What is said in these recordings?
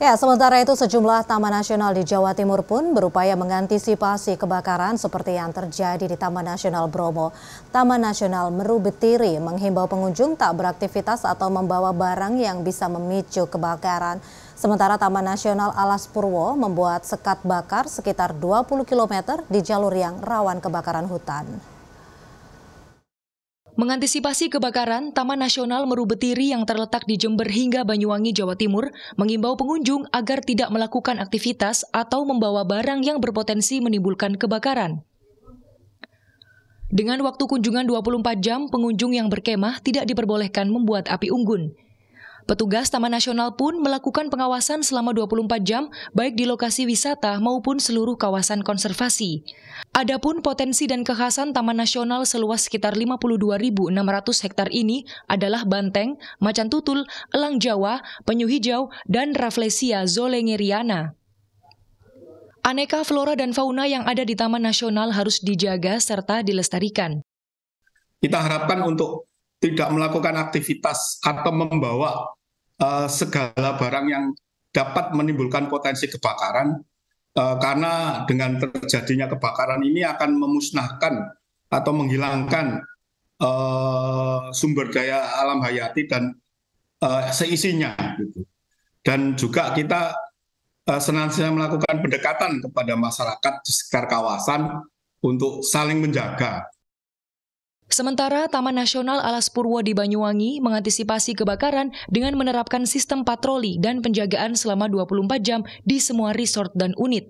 Ya, sementara itu sejumlah taman nasional di Jawa Timur pun berupaya mengantisipasi kebakaran seperti yang terjadi di Taman Nasional Bromo. Taman Nasional Meru Betiri menghimbau pengunjung tak beraktivitas atau membawa barang yang bisa memicu kebakaran. Sementara Taman Nasional Alas Purwo membuat sekat bakar sekitar 20 km di jalur yang rawan kebakaran hutan. Mengantisipasi kebakaran, Taman Nasional Merubetiri yang terletak di Jember hingga Banyuwangi, Jawa Timur, mengimbau pengunjung agar tidak melakukan aktivitas atau membawa barang yang berpotensi menimbulkan kebakaran. Dengan waktu kunjungan 24 jam, pengunjung yang berkemah tidak diperbolehkan membuat api unggun. Petugas Taman Nasional pun melakukan pengawasan selama 24 jam baik di lokasi wisata maupun seluruh kawasan konservasi. Adapun potensi dan kekhasan Taman Nasional seluas sekitar 52.600 hektar ini adalah banteng, macan tutul, elang Jawa, penyu hijau, dan Rafflesia zolengeriana. Aneka flora dan fauna yang ada di Taman Nasional harus dijaga serta dilestarikan. Kita harapkan untuk tidak melakukan aktivitas atau membawa uh, segala barang yang dapat menimbulkan potensi kebakaran uh, karena dengan terjadinya kebakaran ini akan memusnahkan atau menghilangkan uh, sumber daya alam hayati dan uh, seisinya gitu. Dan juga kita uh, senantiasa melakukan pendekatan kepada masyarakat di sekitar kawasan untuk saling menjaga Sementara Taman Nasional Alas Purwo di Banyuwangi mengantisipasi kebakaran dengan menerapkan sistem patroli dan penjagaan selama 24 jam di semua resort dan unit.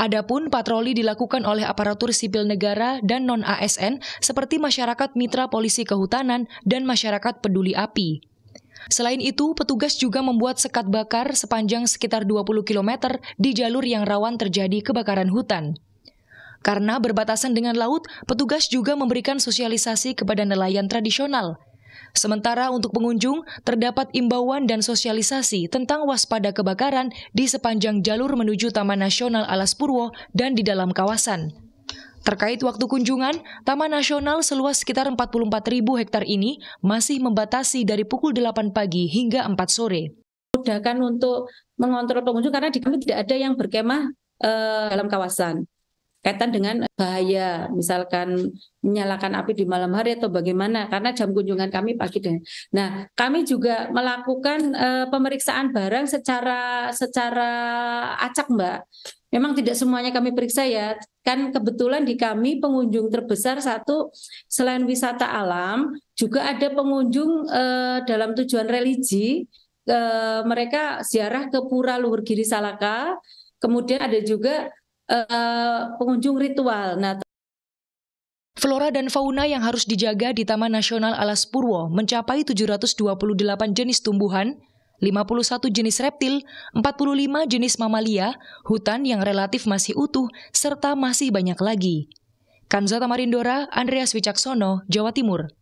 Adapun patroli dilakukan oleh aparatur sipil negara dan non-ASN seperti masyarakat mitra polisi kehutanan dan masyarakat peduli api. Selain itu, petugas juga membuat sekat bakar sepanjang sekitar 20 km di jalur yang rawan terjadi kebakaran hutan. Karena berbatasan dengan laut, petugas juga memberikan sosialisasi kepada nelayan tradisional. Sementara untuk pengunjung, terdapat imbauan dan sosialisasi tentang waspada kebakaran di sepanjang jalur menuju Taman Nasional Alas Purwo dan di dalam kawasan. Terkait waktu kunjungan, Taman Nasional seluas sekitar 44.000 hektar ini masih membatasi dari pukul 8 pagi hingga 4 sore. Mudahkan untuk mengontrol pengunjung karena di kami tidak ada yang berkemah eh, dalam kawasan kaitan dengan bahaya misalkan menyalakan api di malam hari atau bagaimana karena jam kunjungan kami pagi dan nah kami juga melakukan uh, pemeriksaan barang secara secara acak mbak memang tidak semuanya kami periksa ya kan kebetulan di kami pengunjung terbesar satu selain wisata alam juga ada pengunjung uh, dalam tujuan religi uh, mereka ziarah ke pura luhur giri salaka kemudian ada juga uh, pengunjung ritual. Nah, Flora dan fauna yang harus dijaga di Taman Nasional Alas Purwo mencapai 728 jenis tumbuhan, 51 jenis reptil, 45 jenis mamalia, hutan yang relatif masih utuh, serta masih banyak lagi. Kanzata Marindora, Andreas Wicaksono, Jawa Timur.